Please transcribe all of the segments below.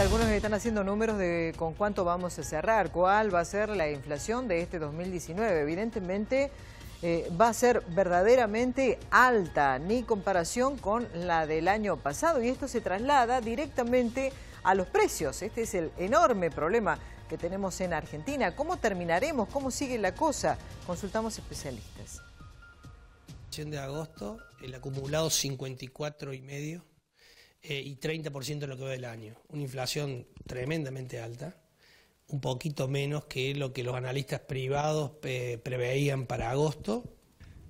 algunos están haciendo números de con cuánto vamos a cerrar, cuál va a ser la inflación de este 2019. Evidentemente eh, va a ser verdaderamente alta, ni comparación con la del año pasado. Y esto se traslada directamente a los precios. Este es el enorme problema que tenemos en Argentina. ¿Cómo terminaremos? ¿Cómo sigue la cosa? Consultamos especialistas. de agosto, el acumulado 54 y medio eh, y 30% de lo que va del año. Una inflación tremendamente alta, un poquito menos que lo que los analistas privados eh, preveían para agosto.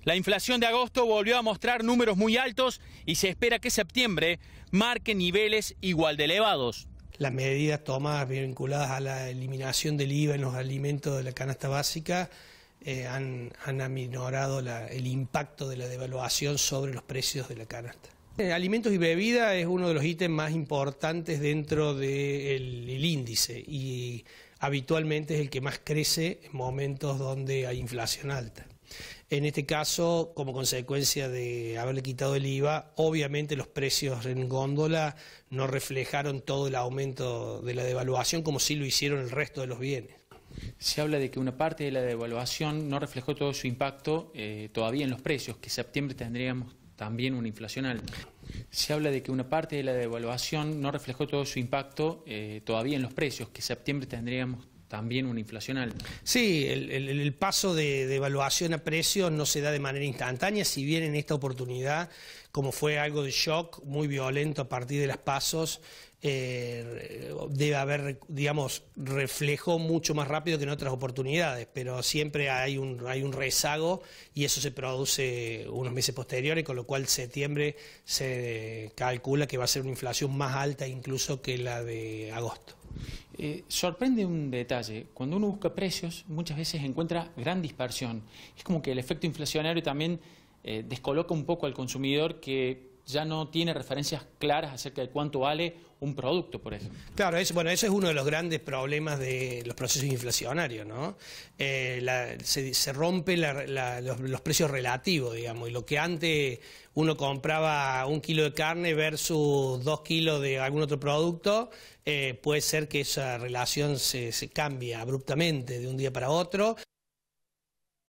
La inflación de agosto volvió a mostrar números muy altos y se espera que septiembre marque niveles igual de elevados. Las medidas tomadas vinculadas a la eliminación del IVA en los alimentos de la canasta básica eh, han, aminorado el impacto de la devaluación sobre los precios de la canasta. Eh, alimentos y bebida es uno de los ítems más importantes dentro del índice y habitualmente es el que más crece en momentos donde hay inflación alta. En este caso, como consecuencia de haberle quitado el IVA, obviamente los precios en góndola no reflejaron todo el aumento de la devaluación como sí lo hicieron el resto de los bienes. Se habla de que una parte de la devaluación no reflejó todo su impacto eh, todavía en los precios, que septiembre tendríamos también una inflación Se habla de que una parte de la devaluación no reflejó todo su impacto eh, todavía en los precios, que septiembre tendríamos también una inflación alta. Sí, el, paso de, evaluación a precios no se da de manera instantánea, si bien en esta oportunidad, como fue algo de shock muy violento a partir de las pasos, eh, debe haber, digamos, reflejo mucho más rápido que en otras oportunidades, pero siempre hay un, hay un rezago y eso se produce unos meses posteriores, con lo cual septiembre se calcula que va a ser una inflación más alta incluso que la de agosto. Eh, sorprende un detalle, cuando uno busca precios muchas veces encuentra gran dispersión. Es como que el efecto inflacionario también eh, descoloca un poco al consumidor que ya no tiene referencias claras acerca de cuánto vale un producto, por eso. Claro, bueno, eso es uno de los grandes problemas de los procesos inflacionarios, ¿no? Eh, se, se, rompe los, precios relativos, digamos, y lo que antes uno compraba un kilo de carne versus dos kilos de algún otro producto, eh, puede ser que esa relación se, se cambie abruptamente de un día para otro.